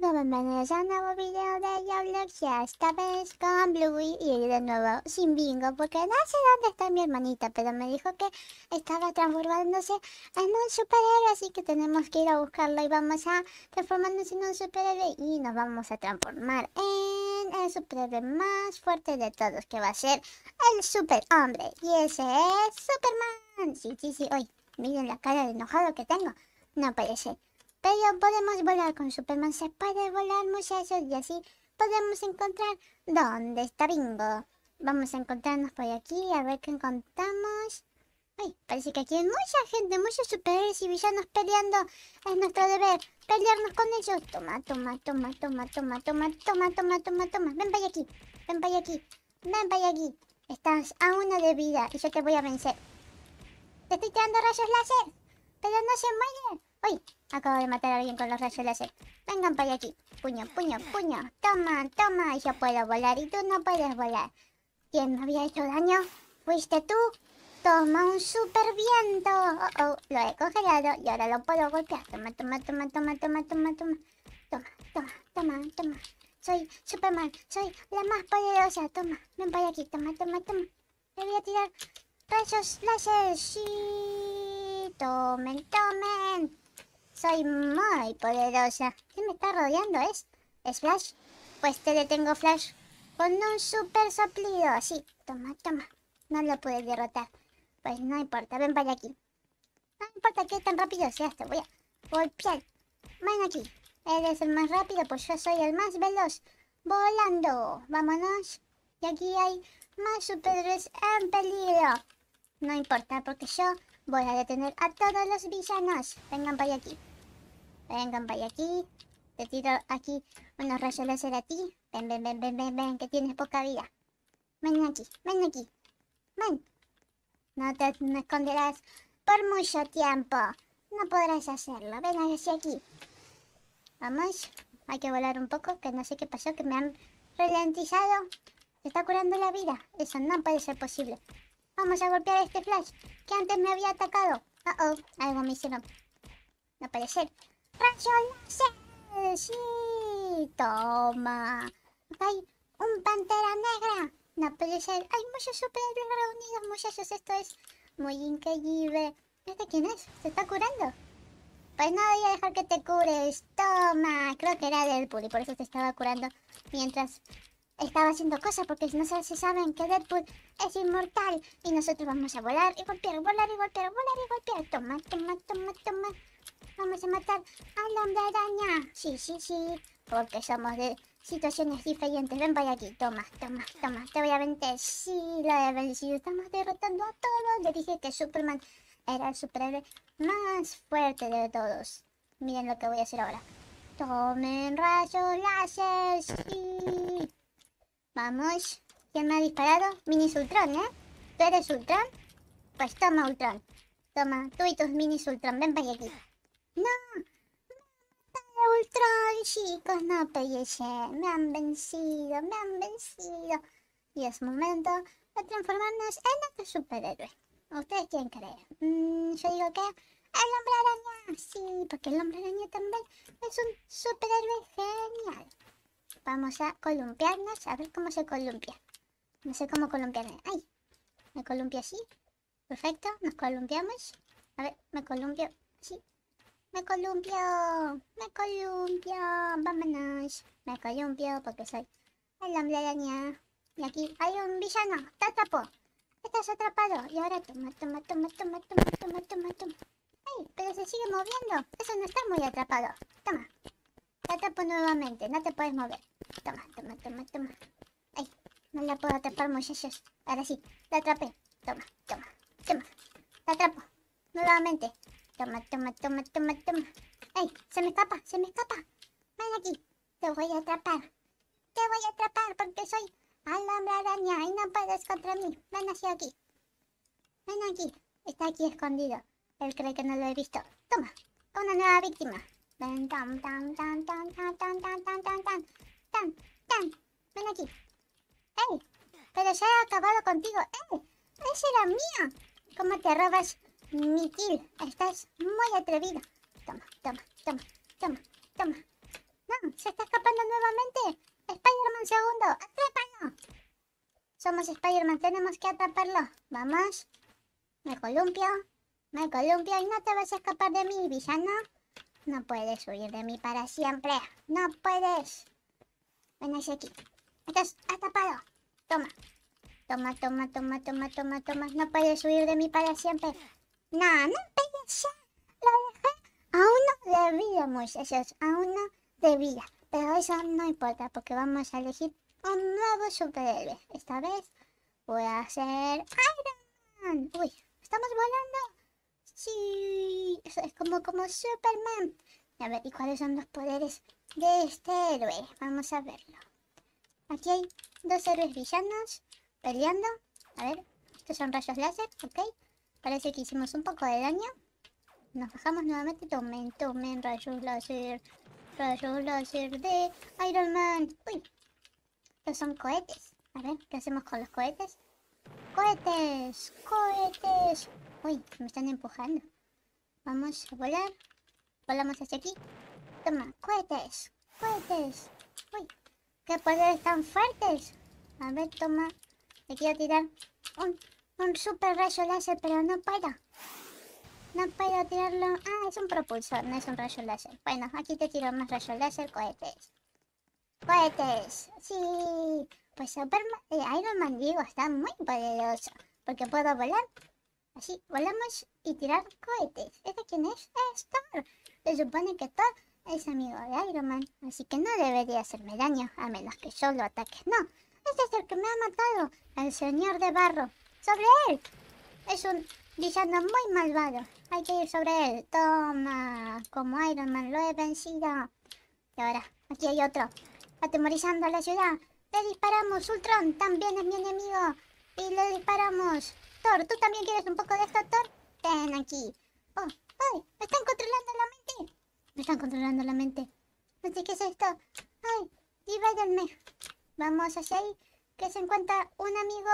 bienvenidos a un nuevo video de Roblox Ya esta vez con Bluey y de nuevo sin bingo Porque no sé dónde está mi hermanita Pero me dijo que estaba transformándose en un superhéroe Así que tenemos que ir a buscarlo Y vamos a transformarnos en un superhéroe Y nos vamos a transformar en el superhéroe más fuerte de todos Que va a ser el superhombre Y ese es Superman Sí, sí, sí, hoy miren la cara de enojado que tengo No parece pero podemos volar con Superman, se puede volar muchachos y así podemos encontrar dónde está Bingo. Vamos a encontrarnos por aquí a ver qué encontramos. Ay, parece que aquí hay mucha gente, muchos superhéroes y villanos peleando. Es nuestro deber pelearnos con ellos. Toma, toma, toma, toma, toma, toma, toma, toma, toma, toma. Ven para aquí, ven para aquí, ven para aquí. Estás a una de vida y yo te voy a vencer. Te estoy tirando rayos láser, pero no se mueve. Uy, Acabo de matar a alguien con los rayos láser. Vengan para aquí. Puño, puño, puño. Toma, toma. Yo puedo volar y tú no puedes volar. ¿Quién me había hecho daño? ¿Fuiste tú? Toma un super viento. Oh, oh, lo he congelado y ahora lo puedo golpear. Toma, toma, toma, toma, toma, toma, toma. Toma, toma, toma, toma. Soy Superman. Soy la más poderosa. Toma, ven para aquí. Toma, toma, toma. Me voy a tirar rayos láser. Sí, tomen, tomen. Soy muy poderosa. ¿Qué me está rodeando es? ¿Es Flash? Pues te detengo, Flash. Con un super soplido. Así. Toma, toma. No lo puedes derrotar. Pues no importa. Ven para aquí. No importa que tan rápido sea Te voy a golpear. Ven aquí. Eres el más rápido, pues yo soy el más veloz. Volando. Vámonos. Y aquí hay más superhéroes en peligro. No importa, porque yo voy a detener a todos los villanos. Vengan para aquí. Vengan vaya aquí. Te tiro aquí unos rayos láser a ti. Ven, ven, ven, ven, ven, ven, que tienes poca vida. Ven aquí, ven aquí. Ven. No te esconderás por mucho tiempo. No podrás hacerlo. Ven hacia aquí. Vamos. Hay que volar un poco, que no sé qué pasó, que me han ralentizado. Se está curando la vida. Eso no puede ser posible. Vamos a golpear a este Flash, que antes me había atacado. Uh oh, algo me hicieron. No puede ser sí, toma. Hay un pantera negra. No puede ser. Hay muchos superhéroes reunidos, muchachos. Esto es muy increíble. ¿Este quién es? ¿Se está curando? Pues no voy a dejar que te cures. Toma. Creo que era Deadpool y por eso te estaba curando mientras estaba haciendo cosas. Porque no sé si saben que Deadpool es inmortal. Y nosotros vamos a volar y golpear, volar y golpear, volar y golpear. Toma, toma, toma, toma. Vamos a matar a hombre araña. Sí, sí, sí. Porque somos de situaciones diferentes. Ven para aquí. Toma, toma, toma. Te voy a vencer. Sí, lo he vencido. Estamos derrotando a todos. Le dije que Superman era el superhéroe más fuerte de todos. Miren lo que voy a hacer ahora. Tomen rayos láser. Sí. Vamos. ¿Quién me ha disparado? Mini Ultron, ¿eh? ¿Tú eres Ultron? Pues toma Ultron. Toma, tú y tus mini Ultron. Ven para aquí. No, no, Ultron, chicos, no pelleje. Me han vencido, me han vencido. Y es momento de transformarnos en otro superhéroe. ¿Ustedes quién creen? Mm, yo digo que el hombre araña. Sí, porque el hombre araña también es un superhéroe genial. Vamos a columpiarnos, a ver cómo se columpia. No sé cómo columpiarme. ¡Ay! Me columpio así. Perfecto, nos columpiamos. A ver, me columpio así. Me columpio, me columpio, vámonos. Me columpio porque soy el hombre araña. Y aquí hay un villano, te atrapo, Estás atrapado. Y ahora toma, toma, toma, toma, toma, toma, toma, toma. ¡Ay! Pero se sigue moviendo. Eso no está muy atrapado. Toma. Te atrapo nuevamente. No te puedes mover. Toma, toma, toma, toma. ¡Ay! No la puedo atrapar, muchachos. Ahora sí. te atrapé. Toma, toma, toma. Te atrapo. Nuevamente. Toma, toma, toma, toma, toma. ¡Ey! Se me escapa, se me escapa. Ven aquí. Te voy a atrapar. Te voy a atrapar porque soy hombre araña y no puedes contra mí. Ven hacia aquí. Ven aquí. Está aquí escondido. Él cree que no lo he visto. Toma. Una nueva víctima. Ven, tan, tan, tan, tan, tan, tan, tan, tan, tan, tan, tan, tan. Ven aquí. ¡Ey! Pero ya he acabado contigo. ¡Ey! ¡Esa era mía! ¿Cómo te robas kill. estás muy atrevido. Toma, toma, toma, toma, toma. No, se está escapando nuevamente. Spider-Man segundo, atrépalo. Somos Spider-Man, tenemos que atraparlo. Vamos. Me columpio. Me columpio y no te vas a escapar de mí, villano. No puedes huir de mí para siempre. No puedes. Ven aquí. Estás atrapado. Toma. Toma, toma, toma, toma, toma, toma. No puedes huir de mí para siempre. No, no ya Lo dejé a uno de vida, muchachos. A uno de vida. Pero eso no importa porque vamos a elegir un nuevo superhéroe. Esta vez voy a hacer Iron Man. Uy, estamos volando. Sí, eso es como, como Superman. A ver, ¿y cuáles son los poderes de este héroe? Vamos a verlo. Aquí hay dos héroes villanos peleando. A ver, estos son rayos láser, ok. Parece que hicimos un poco de daño. Nos bajamos nuevamente. Tomen, tomen, rayos láser. Rayos láser de Iron Man. Uy. Estos son cohetes. A ver, ¿qué hacemos con los cohetes? ¡Cohetes! ¡Cohetes! Uy, me están empujando. Vamos a volar. Volamos hacia aquí. Toma, cohetes. Cohetes. Uy, qué poderes tan fuertes. A ver, toma. Le quiero tirar un un super rayo láser, pero no puedo. No puedo tirarlo. Ah, es un propulsor, no es un rayo láser. Bueno, aquí te tiro más rayo láser, cohetes. ¡Cohetes! ¡Sí! Pues Superman, eh, Iron Man, digo, está muy poderoso. Porque puedo volar. Así, volamos y tirar cohetes. ¿Este quién es? Es Thor. Se supone que Thor es amigo de Iron Man. Así que no debería hacerme daño, a menos que yo lo ataque. No, este es el que me ha matado. El señor de barro sobre él. Es un villano muy malvado. Hay que ir sobre él. Toma, como Iron Man, lo he vencido. Y ahora, aquí hay otro. Atemorizando a la ciudad. Le disparamos, Ultron, también es mi enemigo. Y le disparamos. Thor, ¿tú también quieres un poco de esto, Thor? Ten aquí. Oh, ay, me están controlando la mente. Me están controlando la mente. No sé qué es esto. Ay, diváyanme. Vamos hacia ahí, que se encuentra un amigo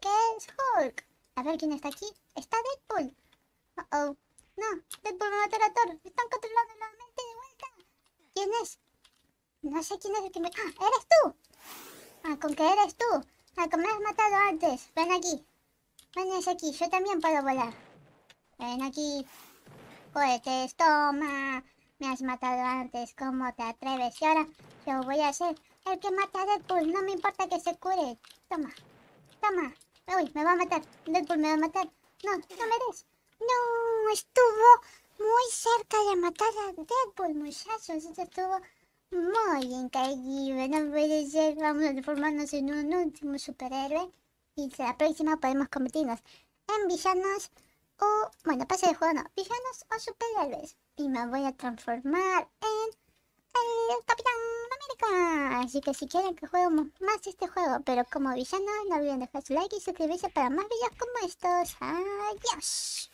¿Qué es Hulk? A ver quién está aquí. Está Deadpool. Uh oh. No, Deadpool me mató a Thor. Están controlando la de vuelta. ¿Quién es? No sé quién es el que me... ¡Ah! ¡Eres tú! Ah, con que eres tú. Ah, me has matado antes. Ven aquí. Ven aquí. Yo también puedo volar. Ven aquí. Cohetes, toma. Me has matado antes. ¿Cómo te atreves? Y ahora yo voy a ser el que mata a Deadpool. No me importa que se cure. Toma. Toma. ¡Ay! me va a matar. Deadpool me va a matar. No, no me No, estuvo muy cerca de matar a Deadpool, muchachos. Esto estuvo muy increíble. No puede ser. Vamos a transformarnos en un último superhéroe. Y la próxima podemos convertirnos en villanos o... Bueno, pase de juego no. Villanos o superhéroes. Y me voy a transformar en... El Capitán América. Así que si quieren que jueguemos más este juego, pero como villano no olviden dejar su like y suscribirse para más videos como estos. Adiós.